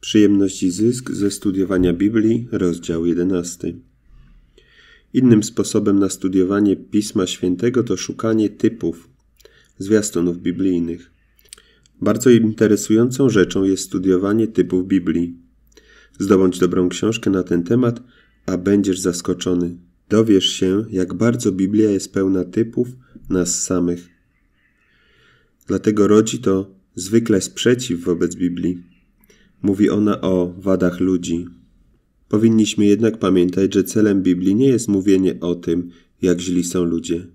Przyjemność i zysk ze studiowania Biblii, rozdział 11. Innym sposobem na studiowanie Pisma Świętego to szukanie typów zwiastunów biblijnych. Bardzo interesującą rzeczą jest studiowanie typów Biblii. Zdobądź dobrą książkę na ten temat, a będziesz zaskoczony. Dowiesz się, jak bardzo Biblia jest pełna typów nas samych. Dlatego rodzi to zwykle sprzeciw wobec Biblii. Mówi ona o wadach ludzi. Powinniśmy jednak pamiętać, że celem Biblii nie jest mówienie o tym, jak źli są ludzie,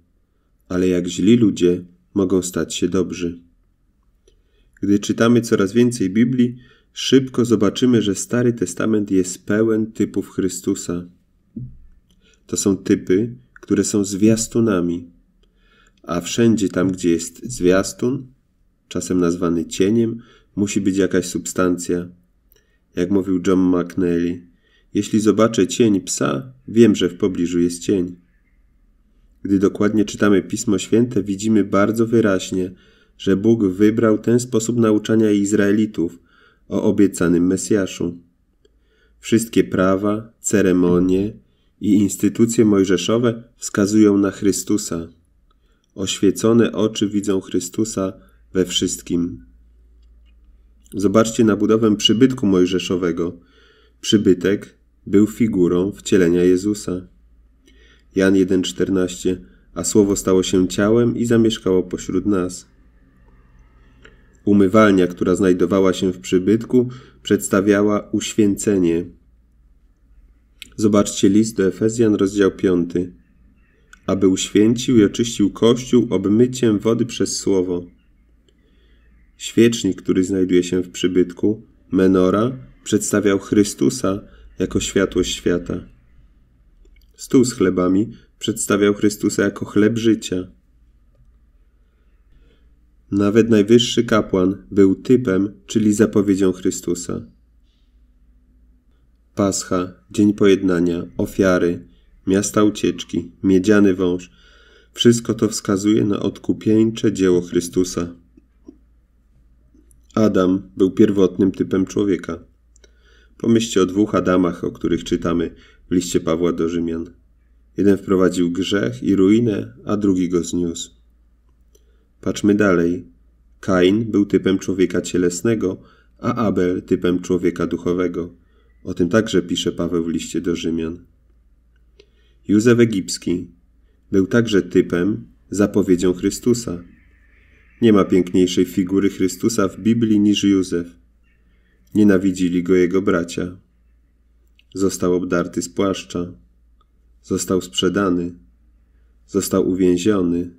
ale jak źli ludzie mogą stać się dobrzy. Gdy czytamy coraz więcej Biblii, szybko zobaczymy, że Stary Testament jest pełen typów Chrystusa. To są typy, które są zwiastunami, a wszędzie tam, gdzie jest zwiastun, czasem nazwany cieniem, Musi być jakaś substancja. Jak mówił John McNally, jeśli zobaczę cień psa, wiem, że w pobliżu jest cień. Gdy dokładnie czytamy Pismo Święte, widzimy bardzo wyraźnie, że Bóg wybrał ten sposób nauczania Izraelitów o obiecanym Mesjaszu. Wszystkie prawa, ceremonie i instytucje mojżeszowe wskazują na Chrystusa. Oświecone oczy widzą Chrystusa we wszystkim. Zobaczcie na budowę przybytku mojżeszowego. Przybytek był figurą wcielenia Jezusa. Jan 1,14 A słowo stało się ciałem i zamieszkało pośród nas. Umywalnia, która znajdowała się w przybytku, przedstawiała uświęcenie. Zobaczcie list do Efezjan, rozdział 5. Aby uświęcił i oczyścił Kościół obmyciem wody przez Słowo Świecznik, który znajduje się w przybytku, menora, przedstawiał Chrystusa jako światłość świata. Stół z chlebami przedstawiał Chrystusa jako chleb życia. Nawet najwyższy kapłan był typem, czyli zapowiedzią Chrystusa. Pascha, dzień pojednania, ofiary, miasta ucieczki, miedziany wąż wszystko to wskazuje na odkupieńcze dzieło Chrystusa. Adam był pierwotnym typem człowieka. Pomyślcie o dwóch Adamach, o których czytamy w liście Pawła do Rzymian. Jeden wprowadził grzech i ruinę, a drugi go zniósł. Patrzmy dalej. Kain był typem człowieka cielesnego, a Abel typem człowieka duchowego. O tym także pisze Paweł w liście do Rzymian. Józef Egipski był także typem, zapowiedzią Chrystusa. Nie ma piękniejszej figury Chrystusa w Biblii niż Józef. Nienawidzili go jego bracia. Został obdarty z płaszcza. Został sprzedany. Został uwięziony.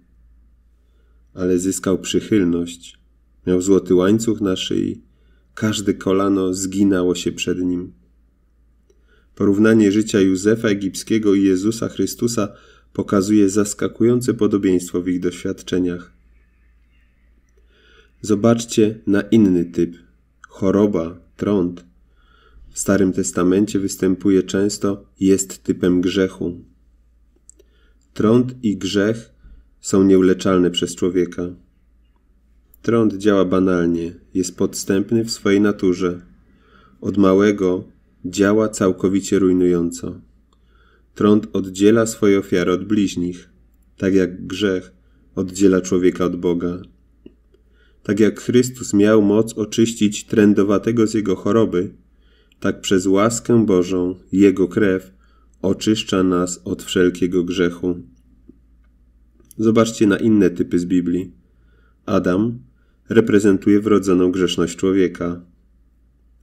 Ale zyskał przychylność. Miał złoty łańcuch na szyi. Każde kolano zginało się przed nim. Porównanie życia Józefa Egipskiego i Jezusa Chrystusa pokazuje zaskakujące podobieństwo w ich doświadczeniach. Zobaczcie na inny typ. Choroba, trąd. W Starym Testamencie występuje często i jest typem grzechu. Trąd i grzech są nieuleczalne przez człowieka. Trąd działa banalnie, jest podstępny w swojej naturze. Od małego działa całkowicie rujnująco. Trąd oddziela swoje ofiary od bliźnich, tak jak grzech oddziela człowieka od Boga, tak jak Chrystus miał moc oczyścić trędowatego z jego choroby, tak przez łaskę Bożą jego krew oczyszcza nas od wszelkiego grzechu. Zobaczcie na inne typy z Biblii. Adam reprezentuje wrodzoną grzeszność człowieka.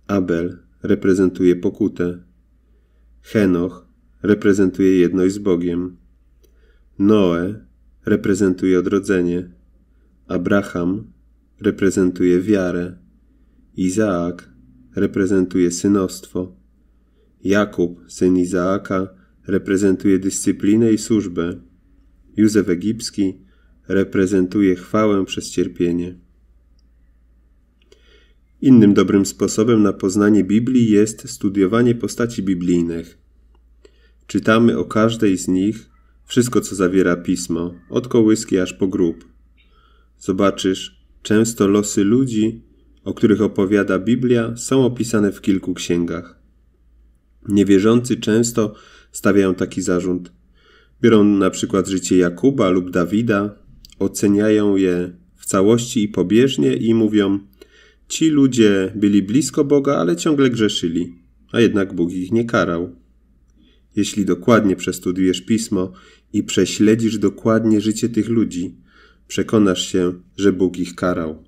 Abel reprezentuje pokutę. Henoch reprezentuje jedność z Bogiem. Noe reprezentuje odrodzenie. Abraham reprezentuje wiarę, Izaak reprezentuje synostwo, Jakub, syn Izaaka, reprezentuje dyscyplinę i służbę, Józef Egipski reprezentuje chwałę przez cierpienie. Innym dobrym sposobem na poznanie Biblii jest studiowanie postaci biblijnych. Czytamy o każdej z nich wszystko, co zawiera pismo, od kołyski aż po grób. Zobaczysz, Często losy ludzi, o których opowiada Biblia, są opisane w kilku księgach. Niewierzący często stawiają taki zarzut. Biorą na przykład życie Jakuba lub Dawida, oceniają je w całości i pobieżnie i mówią: Ci ludzie byli blisko Boga, ale ciągle grzeszyli, a jednak Bóg ich nie karał. Jeśli dokładnie przestudujesz pismo i prześledzisz dokładnie życie tych ludzi, przekonasz się, że Bóg ich karał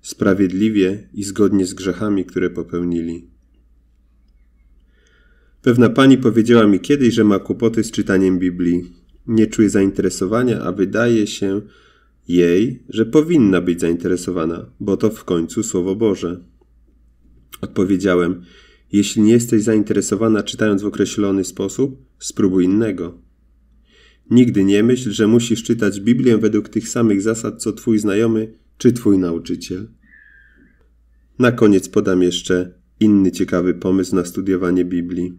sprawiedliwie i zgodnie z grzechami, które popełnili. Pewna pani powiedziała mi kiedyś, że ma kłopoty z czytaniem Biblii. Nie czuje zainteresowania, a wydaje się jej, że powinna być zainteresowana, bo to w końcu Słowo Boże. Odpowiedziałem: Jeśli nie jesteś zainteresowana czytając w określony sposób, spróbuj innego. Nigdy nie myśl, że musisz czytać Biblię według tych samych zasad, co twój znajomy czy twój nauczyciel. Na koniec podam jeszcze inny ciekawy pomysł na studiowanie Biblii.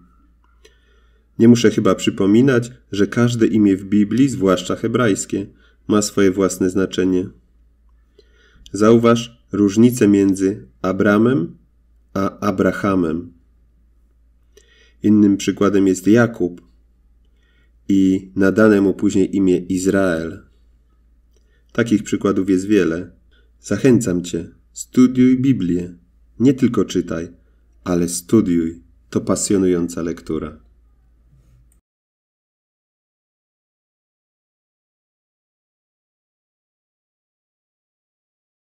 Nie muszę chyba przypominać, że każde imię w Biblii, zwłaszcza hebrajskie, ma swoje własne znaczenie. Zauważ różnicę między Abramem a Abrahamem. Innym przykładem jest Jakub, i nadane mu później imię Izrael. Takich przykładów jest wiele. Zachęcam cię, studiuj Biblię. Nie tylko czytaj, ale studiuj. To pasjonująca lektura.